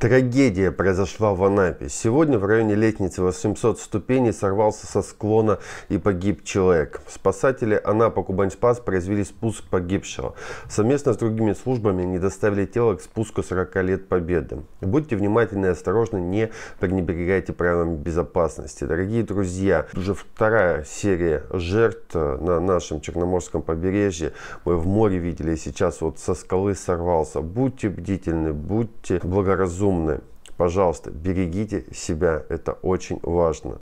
Трагедия произошла в Анапе. Сегодня в районе лестницы 800 ступеней сорвался со склона и погиб человек. Спасатели Анапа Кубаньспас произвели спуск погибшего. Совместно с другими службами они доставили тело к спуску 40 лет Победы. Будьте внимательны и осторожны, не пренебрегайте правилами безопасности. Дорогие друзья, уже вторая серия жертв э, на нашем Черноморском побережье. Мы в море видели, сейчас вот со скалы сорвался. Будьте бдительны, будьте благоразумны разумное. Пожалуйста, берегите себя, это очень важно.